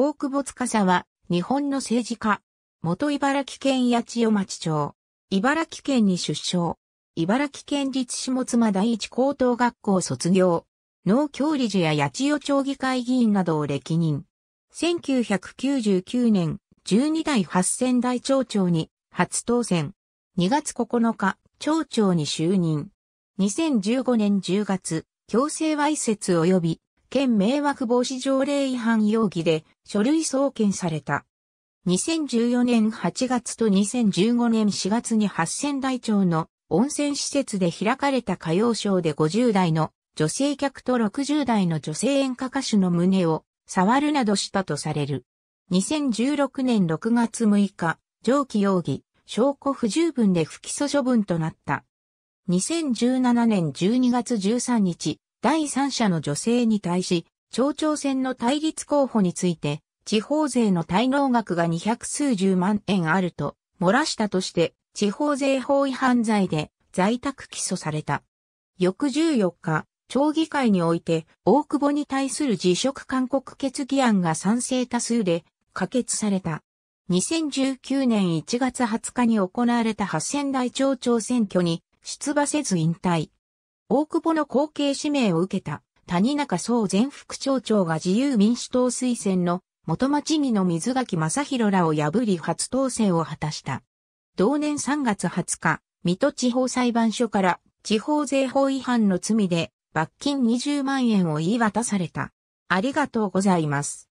大久保司は、日本の政治家。元茨城県八千代町町。茨城県に出生。茨城県立下妻第一高等学校卒業。農協理事や八千代町議会議員などを歴任。1999年、12代八千代町長に初当選。2月9日、町長に就任。2015年10月、強制わいせつ及び県迷惑防止条例違反容疑で書類送検された。2014年8月と2015年4月に八千台町の温泉施設で開かれた歌謡ショーで50代の女性客と60代の女性演歌歌手の胸を触るなどしたとされる。2016年6月6日、上記容疑、証拠不十分で不起訴処分となった。2017年12月13日、第三者の女性に対し、町長選の対立候補について、地方税の滞納額が二百数十万円あると、漏らしたとして、地方税法違反罪で在宅起訴された。翌14日、町議会において、大久保に対する辞職勧告決議案が賛成多数で可決された。2019年1月20日に行われた八仙台町長選挙に出馬せず引退。大久保の後継指名を受けた谷中総前副町長が自由民主党推薦の元町議の水垣正宏らを破り初当選を果たした。同年3月20日、水戸地方裁判所から地方税法違反の罪で罰金20万円を言い渡された。ありがとうございます。